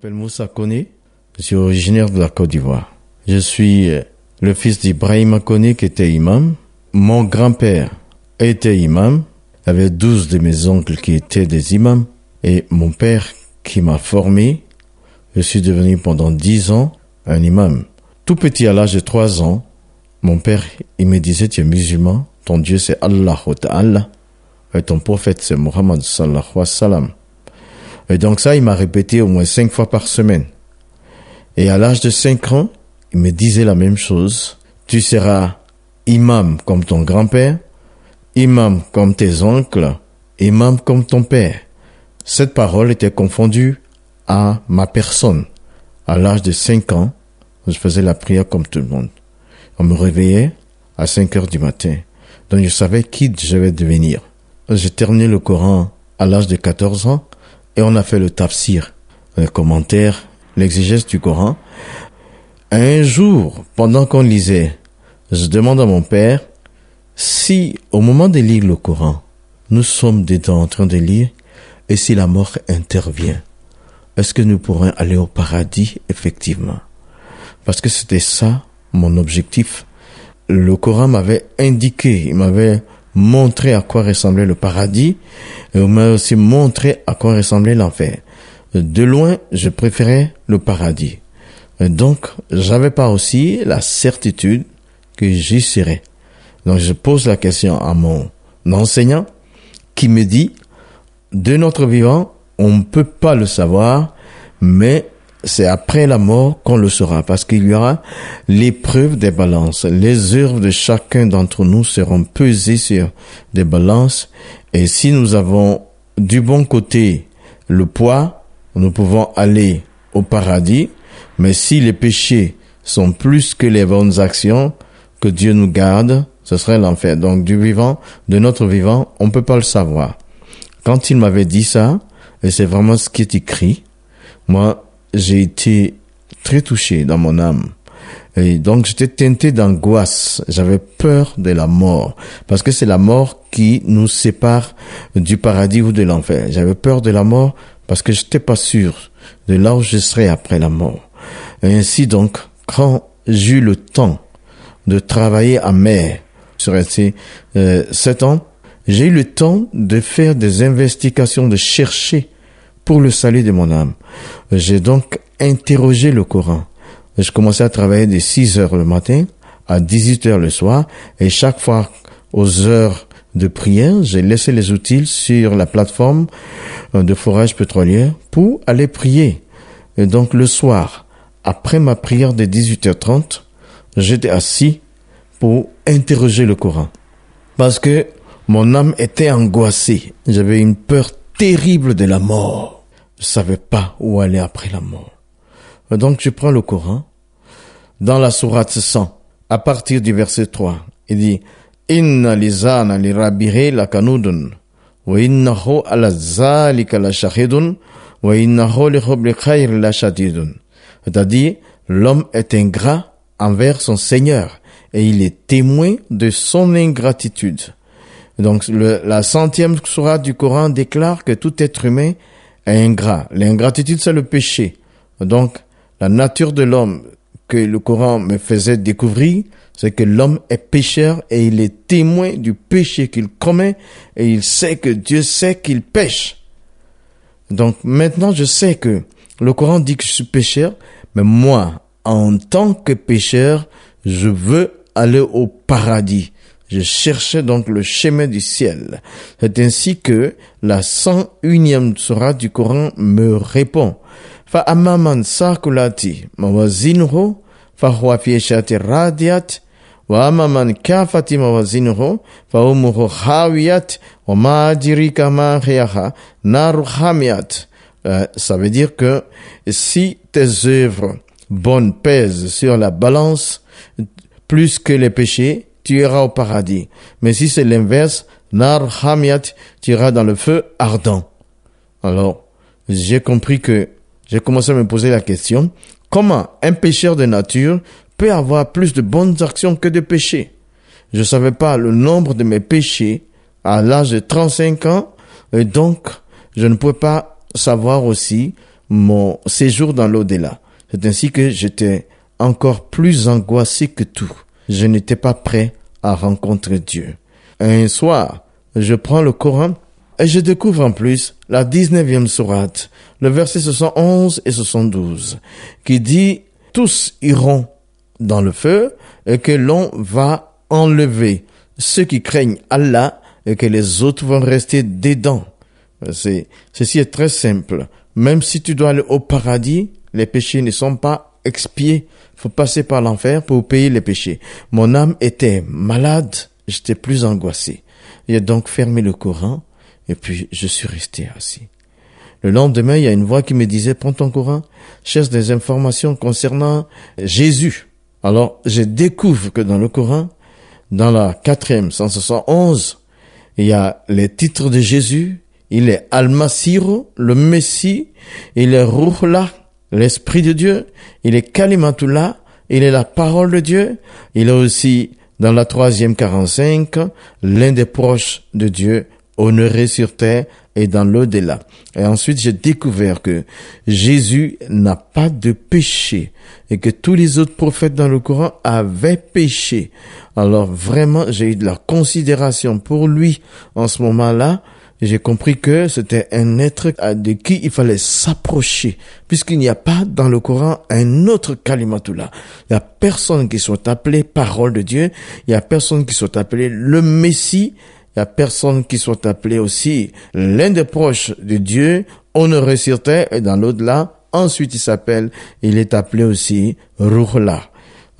m'appelle Moussa Kone, je suis originaire de la Côte d'Ivoire. Je suis euh, le fils d'Ibrahim Kone qui était imam. Mon grand-père était imam, il y avait 12 de mes oncles qui étaient des imams. Et mon père qui m'a formé, je suis devenu pendant 10 ans un imam. Tout petit à l'âge de 3 ans, mon père, il me disait, tu es musulman, ton Dieu c'est Allah, et ton prophète c'est Muhammad ». sallallahu wa et donc ça, il m'a répété au moins cinq fois par semaine. Et à l'âge de cinq ans, il me disait la même chose. Tu seras imam comme ton grand-père, imam comme tes oncles, imam comme ton père. Cette parole était confondue à ma personne. À l'âge de cinq ans, je faisais la prière comme tout le monde. On me réveillait à cinq heures du matin. Donc je savais qui je vais devenir. J'ai terminé le Coran à l'âge de 14 ans et on a fait le tafsir, le commentaire, l'exégèse du Coran. Un jour, pendant qu'on lisait, je demande à mon père si, au moment de lire le Coran, nous sommes dedans en train de lire, et si la mort intervient, est-ce que nous pourrons aller au paradis effectivement Parce que c'était ça mon objectif. Le Coran m'avait indiqué, il m'avait montrer à quoi ressemblait le paradis, euh, mais aussi montrer à quoi ressemblait l'enfer. De loin, je préférais le paradis. Euh, donc, j'avais pas aussi la certitude que j'y serais. Donc, je pose la question à mon enseignant qui me dit, de notre vivant, on ne peut pas le savoir, mais c'est après la mort qu'on le saura, parce qu'il y aura l'épreuve des balances. Les œuvres de chacun d'entre nous seront pesées sur des balances, et si nous avons du bon côté le poids, nous pouvons aller au paradis, mais si les péchés sont plus que les bonnes actions, que Dieu nous garde, ce serait l'enfer. Donc du vivant, de notre vivant, on ne peut pas le savoir. Quand il m'avait dit ça, et c'est vraiment ce qui est écrit, moi, j'ai été très touché dans mon âme. Et donc j'étais teinté d'angoisse, j'avais peur de la mort, parce que c'est la mort qui nous sépare du paradis ou de l'enfer. J'avais peur de la mort parce que je n'étais pas sûr de là où je serais après la mort. ainsi donc, quand j'eus le temps de travailler à mer, sur ces euh, sept ans, j'ai eu le temps de faire des investigations, de chercher pour le salut de mon âme. J'ai donc interrogé le Coran. Je commençais à travailler de 6 heures le matin à 18 heures le soir et chaque fois aux heures de prière, j'ai laissé les outils sur la plateforme euh, de forage pétrolier pour aller prier. Et donc le soir, après ma prière de 18h30, j'étais assis pour interroger le Coran. Parce que mon âme était angoissée. J'avais une peur terrible de la mort savais pas où aller après la mort. Donc tu prends le Coran, dans la sourate 100, à partir du verset 3, il dit Inna lizana li lakanudun, wa innahu ala shahidun, wa innahu li khair C'est-à-dire, l'homme est ingrat envers son Seigneur et il est témoin de son ingratitude. Donc le, la centième sourate du Coran déclare que tout être humain ingrat. L'ingratitude, c'est le péché. Donc, la nature de l'homme que le Coran me faisait découvrir, c'est que l'homme est pécheur et il est témoin du péché qu'il commet et il sait que Dieu sait qu'il pêche. Donc maintenant je sais que le Coran dit que je suis pécheur, mais moi, en tant que pécheur, je veux aller au paradis. Je cherchais donc le chemin du ciel. C'est ainsi que la 101e surah du Coran me répond. Ça veut dire que si tes œuvres bonnes pèsent sur la balance plus que les péchés, tu iras au paradis. Mais si c'est l'inverse, nar hamiat, tu iras dans le feu ardent. Alors, j'ai compris que j'ai commencé à me poser la question, comment un pécheur de nature peut avoir plus de bonnes actions que de péchés Je ne savais pas le nombre de mes péchés à l'âge de 35 ans, et donc je ne pouvais pas savoir aussi mon séjour dans l'au-delà. C'est ainsi que j'étais encore plus angoissé que tout. Je n'étais pas prêt à rencontrer Dieu. Un soir, je prends le Coran et je découvre en plus la 19e sourate, le verset 71 et 72, qui dit Tous iront dans le feu et que l'on va enlever ceux qui craignent Allah et que les autres vont rester dedans. C'est, ceci est très simple. Même si tu dois aller au paradis, les péchés ne sont pas expier, faut passer par l'enfer pour payer les péchés. Mon âme était malade, j'étais plus angoissé. J'ai donc fermé le Coran et puis je suis resté assis. Le lendemain, il y a une voix qui me disait, prends ton Coran, cherche des informations concernant Jésus. Alors, je découvre que dans le Coran, dans la quatrième 171, il y a les titres de Jésus, il est al le Messie, il est Ruhla, l'Esprit de Dieu, il est Kalimatullah, il est la parole de Dieu, il est aussi, dans la troisième 45, l'un des proches de Dieu, honoré sur terre et dans l'au-delà. Et ensuite, j'ai découvert que Jésus n'a pas de péché et que tous les autres prophètes dans le Coran avaient péché. Alors vraiment, j'ai eu de la considération pour lui en ce moment-là j'ai compris que c'était un être de qui il fallait s'approcher, puisqu'il n'y a pas dans le Coran un autre Kalimatullah. Il n'y a personne qui soit appelé parole de Dieu, il n'y a personne qui soit appelé le Messie, il n'y a personne qui soit appelé aussi l'un des proches de Dieu, honoré sur terre et dans l'au-delà. Ensuite, il s'appelle, il est appelé aussi Ruhla.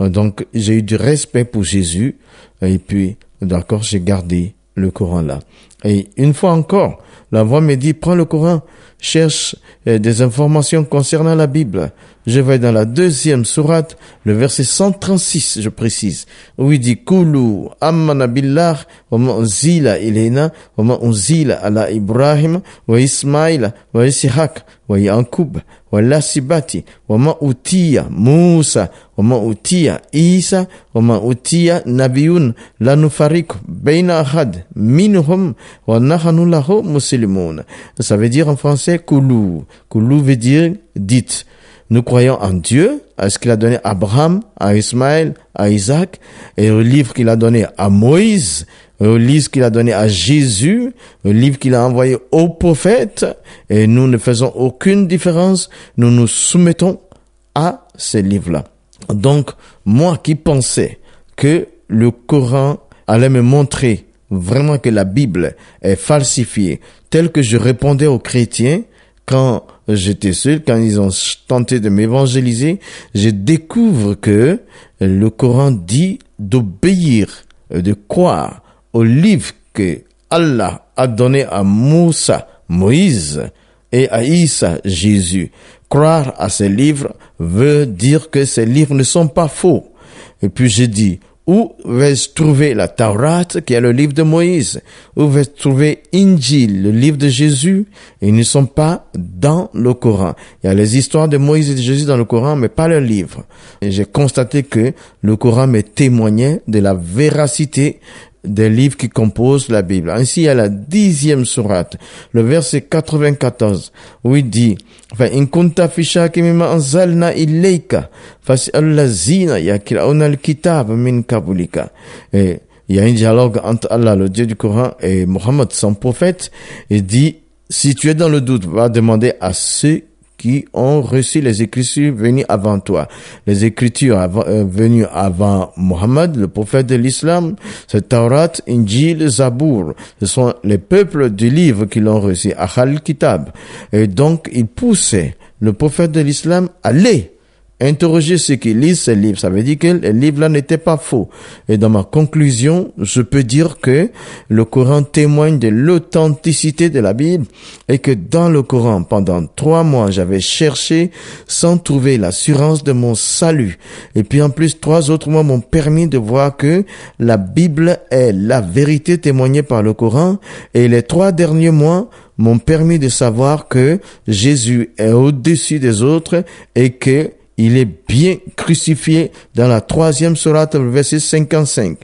Donc, j'ai eu du respect pour Jésus, et puis, d'accord, j'ai gardé le Coran là. Et une fois encore, la voix me dit, prends le Coran cherche euh, des informations concernant la Bible, je vais dans la deuxième sourate, le verset 136, je précise, où il dit Kulu ammana billah wa ma'unzila ilayna wa ma'unzila ala Ibrahim wa Ismail wa Sihak, wa Yankub wa Sibati, wa ma'utiya Moussa wa ma'utiya Isa wa Utia, Nabiyun Lanufarik, nufariq minhum wa nahnu Ça veut dire en français c'est Koulou. Koulou veut dire dites. Nous croyons en Dieu, à ce qu'il a donné à Abraham, à Ismaël, à Isaac, et au livre qu'il a donné à Moïse, au livre qu'il a donné à Jésus, au livre qu'il a envoyé aux prophètes, et nous ne faisons aucune différence, nous nous soumettons à ces livres-là. Donc, moi qui pensais que le Coran allait me montrer vraiment que la Bible est falsifiée, tel que je répondais aux chrétiens quand j'étais seul, quand ils ont tenté de m'évangéliser, je découvre que le Coran dit d'obéir, euh, de croire au livre que Allah a donné à Moussa, Moïse, et à Issa, Jésus. Croire à ces livres veut dire que ces livres ne sont pas faux. Et puis j'ai dit, où vais-je trouver la Taurat, qui est le livre de Moïse Où vais-je trouver Injil, le livre de Jésus Ils ne sont pas dans le Coran. Il y a les histoires de Moïse et de Jésus dans le Coran, mais pas le livre. j'ai constaté que le Coran me témoignait de la véracité des livres qui composent la Bible. Ainsi, à la dixième sourate, le verset 94, où il dit, enfin Il y a un dialogue entre Allah, le Dieu du Coran, et Mohammed, son prophète. et dit, si tu es dans le doute, va demander à ceux qui ont reçu les Écritures venues avant toi. Les Écritures euh, venues avant Mohammed, le prophète de l'islam, c'est Taurat, Injil, Zabour. Ce sont les peuples du livre qui l'ont reçu, Akhal Kitab. Et donc, il poussait le prophète de l'islam à aller interroger ceux qui lisent ce livre, Ça veut dire que les livres là n'étaient pas faux. Et dans ma conclusion, je peux dire que le Coran témoigne de l'authenticité de la Bible et que dans le Coran, pendant trois mois, j'avais cherché sans trouver l'assurance de mon salut. Et puis en plus, trois autres mois m'ont permis de voir que la Bible est la vérité témoignée par le Coran et les trois derniers mois, m'ont permis de savoir que Jésus est au-dessus des autres et que il est bien crucifié dans la troisième sourate, verset 55.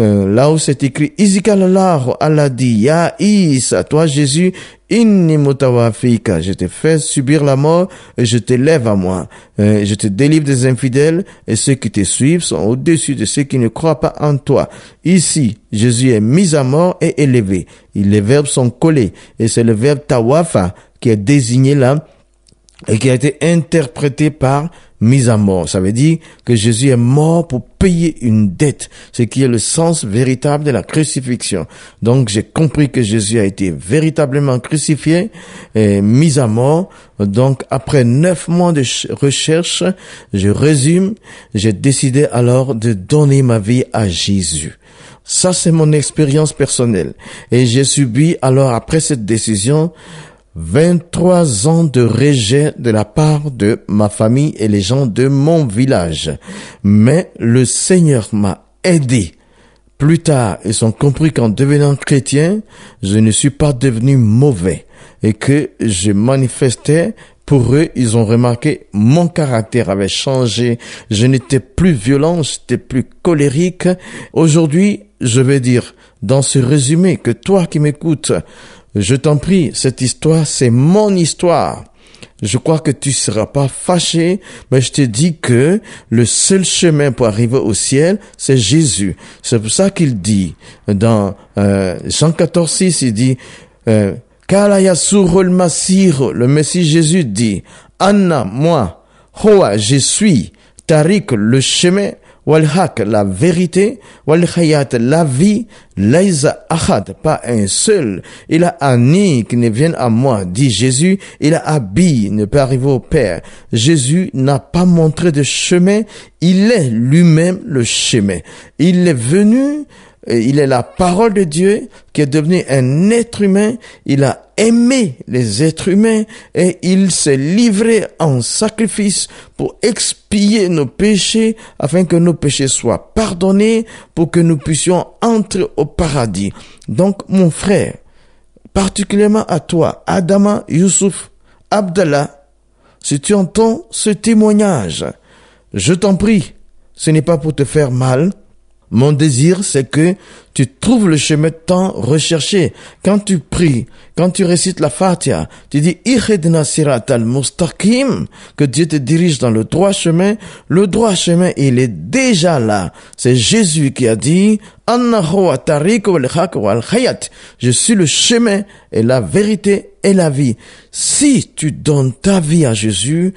Euh, là où c'est écrit, Isikalalar, Allah dit, Ya toi Jésus, Inni je te fais subir la mort et je t'élève à moi. Euh, je te délivre des infidèles et ceux qui te suivent sont au-dessus de ceux qui ne croient pas en toi. Ici, Jésus est mis à mort et élevé. les verbes sont collés et c'est le verbe tawafa qui est désigné là et qui a été interprété par mise à mort. Ça veut dire que Jésus est mort pour payer une dette, ce qui est le sens véritable de la crucifixion. Donc j'ai compris que Jésus a été véritablement crucifié et mis à mort. Donc après neuf mois de recherche, je résume, j'ai décidé alors de donner ma vie à Jésus. Ça, c'est mon expérience personnelle. Et j'ai subi alors après cette décision 23 ans de rejet de la part de ma famille et les gens de mon village. Mais le Seigneur m'a aidé. Plus tard, ils ont compris qu'en devenant chrétien, je ne suis pas devenu mauvais et que je manifestais pour eux, ils ont remarqué mon caractère avait changé. Je n'étais plus violent, j'étais plus colérique. Aujourd'hui, je vais dire dans ce résumé que toi qui m'écoutes, je t'en prie, cette histoire, c'est mon histoire. Je crois que tu seras pas fâché, mais je te dis que le seul chemin pour arriver au ciel, c'est Jésus. C'est pour ça qu'il dit dans euh, Jean 14, 6, il dit, euh, le Messie Jésus dit, Anna, moi, Hoa, je suis, Tariq, le chemin, Walhak la vérité, walhayat la vie, Laiza ahad, pas un seul. Il a ani qui ne vient à moi, dit Jésus, il a abi, ne peut arriver au Père. Jésus n'a pas montré de chemin, il est lui-même le chemin. Il est venu il est la parole de Dieu qui est devenu un être humain. Il a aimé les êtres humains et il s'est livré en sacrifice pour expier nos péchés afin que nos péchés soient pardonnés pour que nous puissions entrer au paradis. Donc, mon frère, particulièrement à toi, Adama, Youssouf, Abdallah, si tu entends ce témoignage, je t'en prie, ce n'est pas pour te faire mal, mon désir, c'est que tu trouves le chemin temps recherché. Quand tu pries, quand tu récites la fatia. tu dis al-mustaqim, que Dieu te dirige dans le droit chemin. Le droit chemin, il est déjà là. C'est Jésus qui a dit je suis le chemin et la vérité et la vie. Si tu donnes ta vie à Jésus,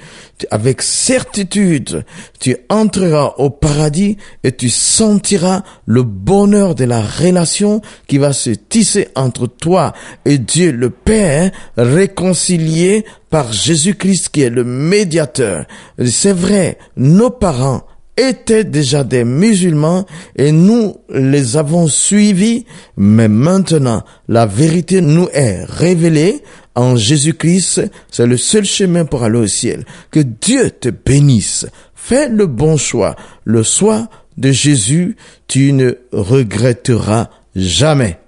avec certitude, tu entreras au paradis et tu sentiras le bonheur de la relation qui va se tisser entre toi et Dieu le Père, réconcilié par Jésus-Christ qui est le médiateur. C'est vrai, nos parents étaient déjà des musulmans et nous les avons suivis, mais maintenant la vérité nous est révélée en Jésus-Christ, c'est le seul chemin pour aller au ciel. Que Dieu te bénisse. Fais le bon choix, le choix de Jésus, tu ne regretteras jamais.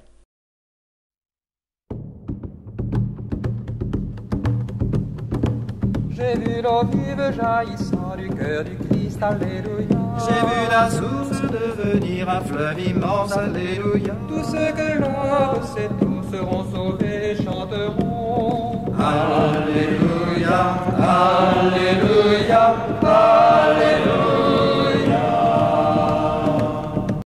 J'ai vu l'eau vive jaillissant du cœur du Christ, Alléluia. J'ai vu la source devenir un fleuve immense, Alléluia. Tous ceux que l'on sait tous seront sauvés et chanteront. Alléluia, Alléluia, Alléluia.